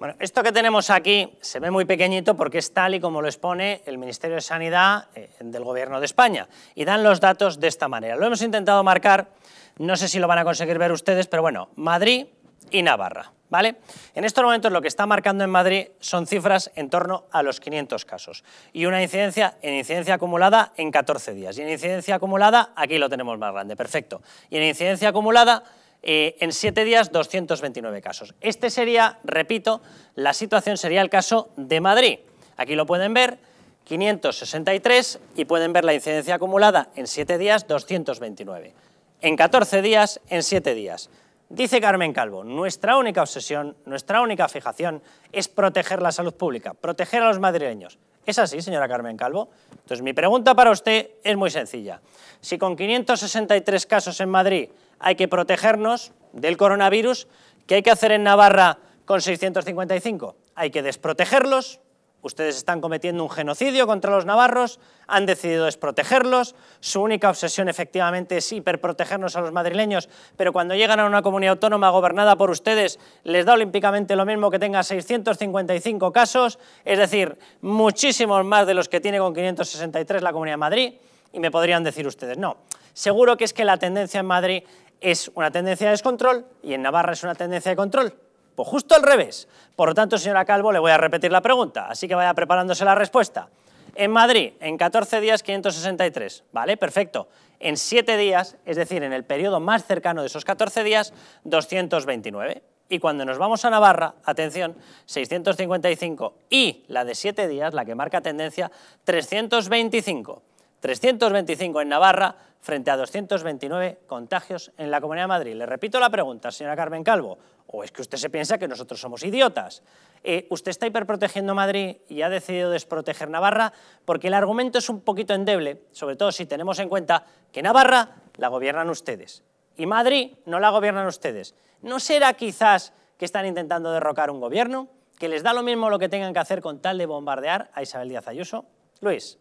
Bueno, esto que tenemos aquí se ve muy pequeñito porque es tal y como lo expone el Ministerio de Sanidad eh, del Gobierno de España y dan los datos de esta manera. Lo hemos intentado marcar, no sé si lo van a conseguir ver ustedes, pero bueno, Madrid y Navarra. ¿Vale? En estos momentos lo que está marcando en Madrid son cifras en torno a los 500 casos y una incidencia en incidencia acumulada en 14 días. Y en incidencia acumulada aquí lo tenemos más grande, perfecto. Y en incidencia acumulada eh, en siete días 229 casos. Este sería, repito, la situación sería el caso de Madrid. Aquí lo pueden ver, 563 y pueden ver la incidencia acumulada en siete días 229. En 14 días, en 7 días. Dice Carmen Calvo, nuestra única obsesión, nuestra única fijación es proteger la salud pública, proteger a los madrileños. ¿Es así, señora Carmen Calvo? Entonces, mi pregunta para usted es muy sencilla. Si con 563 casos en Madrid hay que protegernos del coronavirus, ¿qué hay que hacer en Navarra con 655? ¿Hay que desprotegerlos Ustedes están cometiendo un genocidio contra los navarros, han decidido desprotegerlos, su única obsesión efectivamente es hiperprotegernos a los madrileños, pero cuando llegan a una comunidad autónoma gobernada por ustedes les da olímpicamente lo mismo que tenga 655 casos, es decir, muchísimos más de los que tiene con 563 la Comunidad de Madrid, y me podrían decir ustedes, no, seguro que es que la tendencia en Madrid es una tendencia de descontrol y en Navarra es una tendencia de control justo al revés. Por lo tanto, señora Calvo, le voy a repetir la pregunta, así que vaya preparándose la respuesta. En Madrid, en 14 días, 563. Vale, perfecto. En 7 días, es decir, en el periodo más cercano de esos 14 días, 229. Y cuando nos vamos a Navarra, atención, 655. Y la de 7 días, la que marca tendencia, 325. 325 en Navarra frente a 229 contagios en la Comunidad de Madrid. Le repito la pregunta, señora Carmen Calvo. ¿O es que usted se piensa que nosotros somos idiotas? Eh, usted está hiperprotegiendo Madrid y ha decidido desproteger Navarra porque el argumento es un poquito endeble, sobre todo si tenemos en cuenta que Navarra la gobiernan ustedes y Madrid no la gobiernan ustedes. ¿No será quizás que están intentando derrocar un gobierno? ¿Que les da lo mismo lo que tengan que hacer con tal de bombardear a Isabel Díaz Ayuso? Luis.